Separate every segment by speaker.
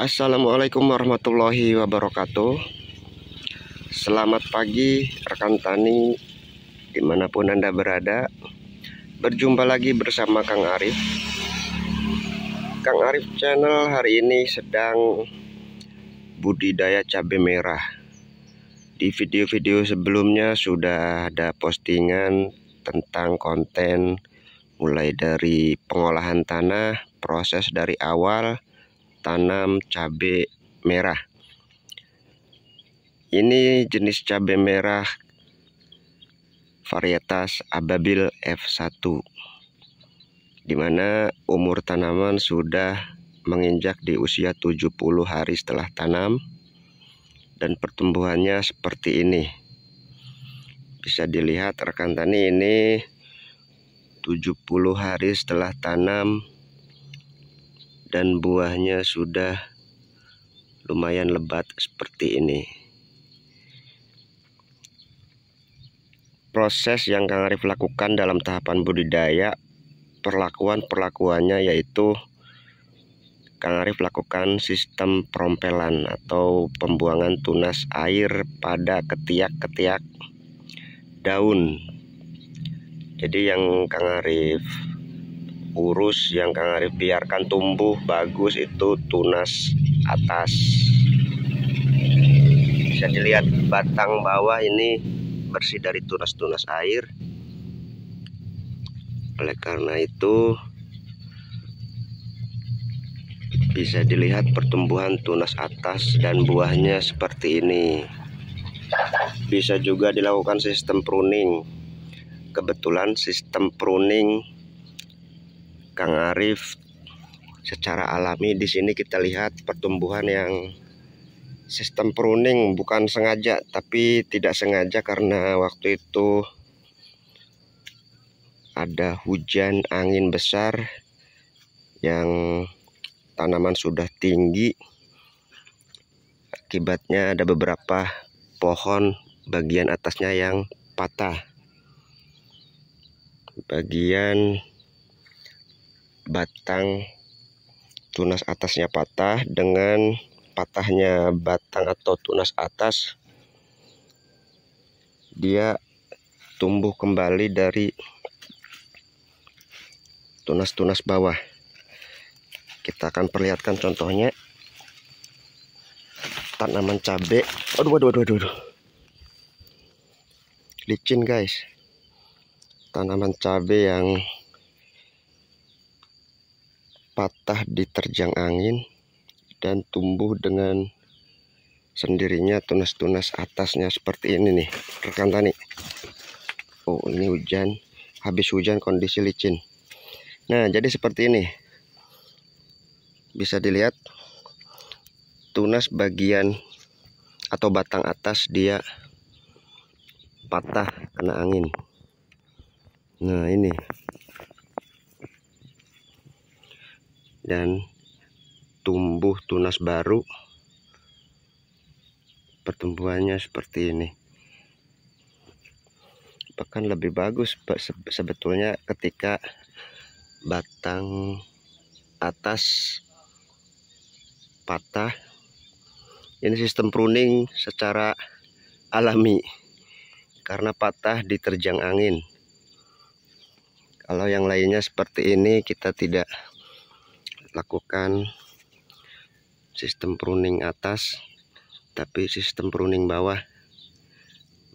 Speaker 1: Assalamualaikum warahmatullahi wabarakatuh Selamat pagi rekan tani dimanapun anda berada Berjumpa lagi bersama Kang Arif Kang Arif channel hari ini sedang budidaya cabai merah Di video-video sebelumnya sudah ada postingan tentang konten Mulai dari pengolahan tanah, proses dari awal tanam cabai merah. Ini jenis cabai merah varietas Ababil F1 di mana umur tanaman sudah menginjak di usia 70 hari setelah tanam dan pertumbuhannya seperti ini bisa dilihat rekan tani ini 70 hari setelah tanam dan buahnya sudah lumayan lebat seperti ini proses yang Kang Arif lakukan dalam tahapan budidaya perlakuan-perlakuannya yaitu Kang Arif lakukan sistem perompelan atau pembuangan tunas air pada ketiak-ketiak daun jadi yang Kang Arif urus yang Kang Arif biarkan tumbuh bagus itu tunas atas bisa dilihat batang bawah ini bersih dari tunas-tunas air oleh karena itu bisa dilihat pertumbuhan tunas atas dan buahnya seperti ini bisa juga dilakukan sistem pruning kebetulan sistem pruning Kang Arif secara alami di sini kita lihat pertumbuhan yang sistem pruning bukan sengaja tapi tidak sengaja karena waktu itu ada hujan angin besar yang tanaman sudah tinggi akibatnya ada beberapa pohon bagian atasnya yang patah bagian batang tunas atasnya patah dengan patahnya batang atau tunas atas dia tumbuh kembali dari tunas-tunas bawah kita akan perlihatkan contohnya tanaman cabai aduh aduh aduh aduh, aduh. licin guys tanaman cabe yang patah diterjang angin dan tumbuh dengan sendirinya tunas-tunas atasnya seperti ini nih rekan tani oh ini hujan habis hujan kondisi licin nah jadi seperti ini bisa dilihat tunas bagian atau batang atas dia patah kena angin nah ini dan tumbuh tunas baru pertumbuhannya seperti ini bahkan lebih bagus sebetulnya ketika batang atas patah ini sistem pruning secara alami karena patah diterjang angin kalau yang lainnya seperti ini kita tidak lakukan sistem pruning atas tapi sistem pruning bawah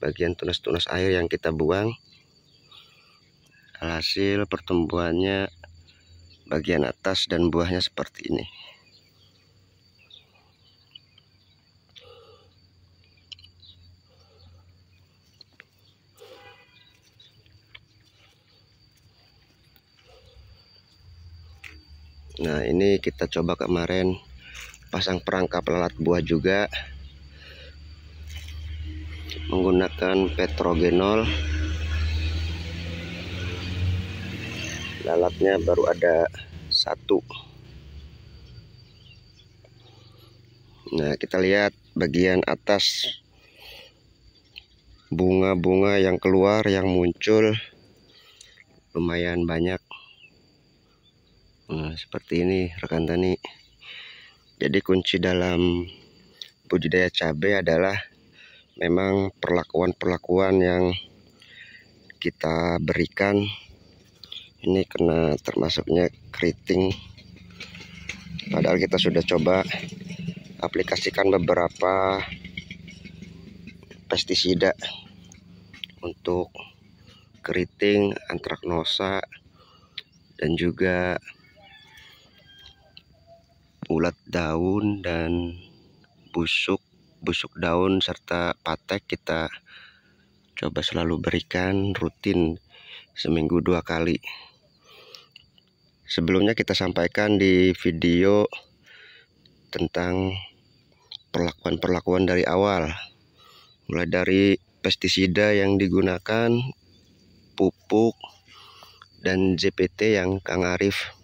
Speaker 1: bagian tunas-tunas air yang kita buang hasil pertumbuhannya bagian atas dan buahnya seperti ini nah ini kita coba kemarin pasang perangkap lalat buah juga menggunakan petrogenol lalatnya baru ada satu nah kita lihat bagian atas bunga-bunga yang keluar yang muncul lumayan banyak Nah, seperti ini rekan tani. Jadi kunci dalam budidaya cabai adalah memang perlakuan-perlakuan yang kita berikan. Ini kena termasuknya keriting. Padahal kita sudah coba aplikasikan beberapa pestisida untuk keriting, antraknosa dan juga ulat daun dan busuk busuk daun serta patek kita coba selalu berikan rutin seminggu dua kali sebelumnya kita sampaikan di video tentang perlakuan-perlakuan dari awal mulai dari pestisida yang digunakan pupuk dan JPT yang Kang Arif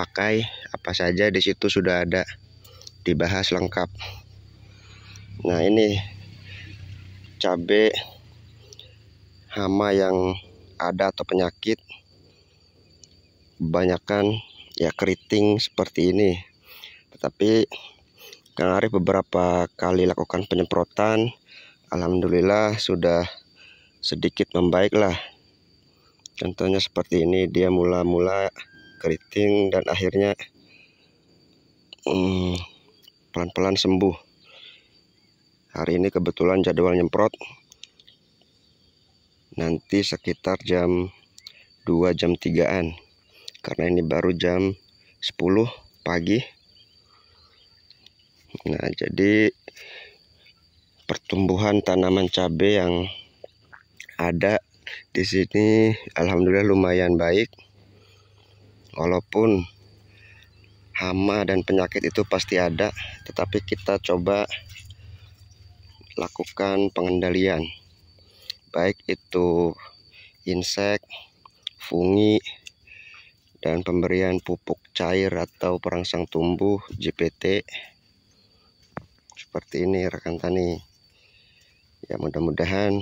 Speaker 1: pakai apa saja di situ sudah ada dibahas lengkap nah ini cabai hama yang ada atau penyakit kebanyakan ya keriting seperti ini tetapi Kang Arif beberapa kali lakukan penyemprotan Alhamdulillah sudah sedikit membaiklah contohnya seperti ini dia mula-mula keriting dan akhirnya hmm, pelan-pelan hmm, sembuh hari ini kebetulan jadwal nyemprot nanti sekitar jam 2 jam 3an karena ini baru jam 10 pagi nah jadi pertumbuhan tanaman cabai yang ada di sini alhamdulillah lumayan baik walaupun hama dan penyakit itu pasti ada tetapi kita coba lakukan pengendalian baik itu insek fungi dan pemberian pupuk cair atau perangsang tumbuh JPT seperti ini rekan tani ya mudah-mudahan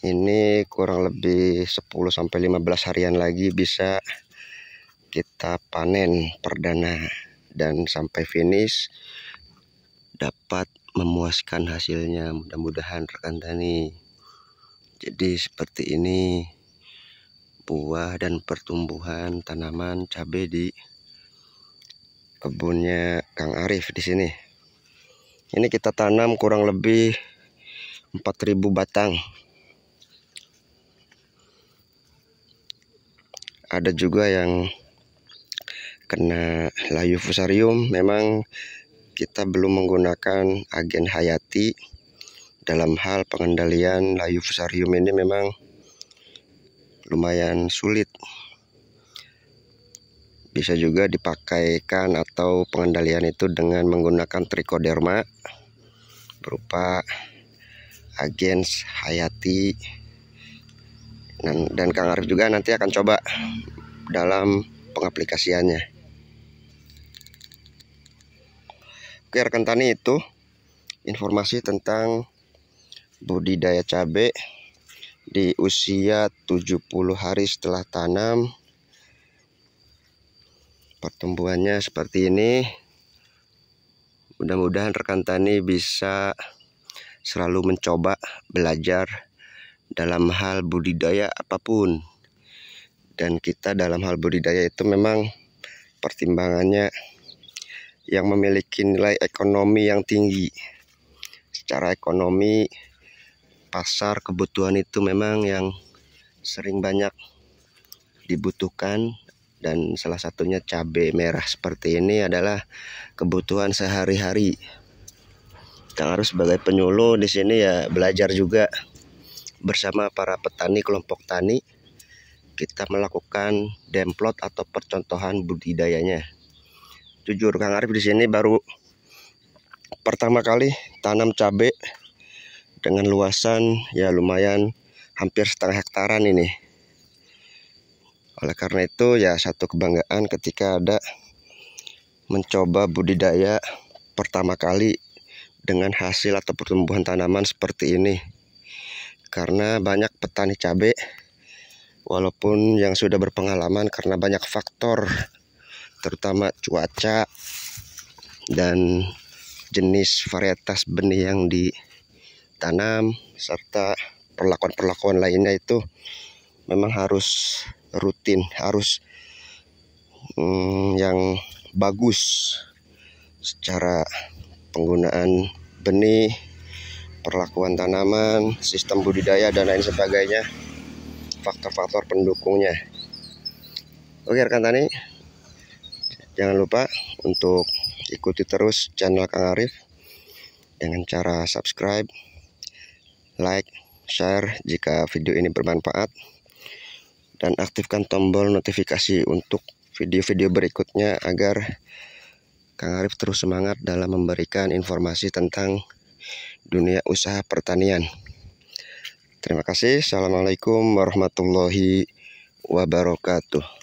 Speaker 1: ini kurang lebih 10-15 harian lagi bisa kita panen perdana dan sampai finish dapat memuaskan hasilnya mudah-mudahan rekan tani jadi seperti ini buah dan pertumbuhan tanaman cabai di kebunnya Kang Arif di sini. Ini kita tanam kurang lebih 4000 batang ada juga yang kena layu fusarium memang kita belum menggunakan agen hayati dalam hal pengendalian layu fusarium ini memang lumayan sulit bisa juga dipakaikan atau pengendalian itu dengan menggunakan trikoderma berupa agens hayati dan, dan Kang Arif juga nanti akan coba dalam pengaplikasiannya oke rekan tani itu informasi tentang budidaya cabai di usia 70 hari setelah tanam pertumbuhannya seperti ini mudah-mudahan rekan tani bisa selalu mencoba belajar dalam hal budidaya apapun dan kita dalam hal budidaya itu memang pertimbangannya yang memiliki nilai ekonomi yang tinggi secara ekonomi pasar kebutuhan itu memang yang sering banyak dibutuhkan dan salah satunya cabai merah seperti ini adalah kebutuhan sehari-hari kita harus sebagai penyuluh di sini ya belajar juga bersama para petani kelompok tani kita melakukan demplot atau percontohan budidayanya. Jujur Kang Arif di sini baru pertama kali tanam cabai dengan luasan ya lumayan hampir setengah hektaran ini. Oleh karena itu ya satu kebanggaan ketika ada mencoba budidaya pertama kali dengan hasil atau pertumbuhan tanaman seperti ini karena banyak petani cabai walaupun yang sudah berpengalaman karena banyak faktor terutama cuaca dan jenis varietas benih yang ditanam serta perlakuan-perlakuan lainnya itu memang harus rutin harus hmm, yang bagus secara penggunaan benih perlakuan tanaman, sistem budidaya dan lain sebagainya, faktor-faktor pendukungnya. Oke rekan tani, jangan lupa untuk ikuti terus channel Kang Arif dengan cara subscribe, like, share jika video ini bermanfaat, dan aktifkan tombol notifikasi untuk video-video berikutnya agar Kang Arif terus semangat dalam memberikan informasi tentang dunia usaha pertanian. Terima kasih. Assalamualaikum warahmatullahi wabarakatuh.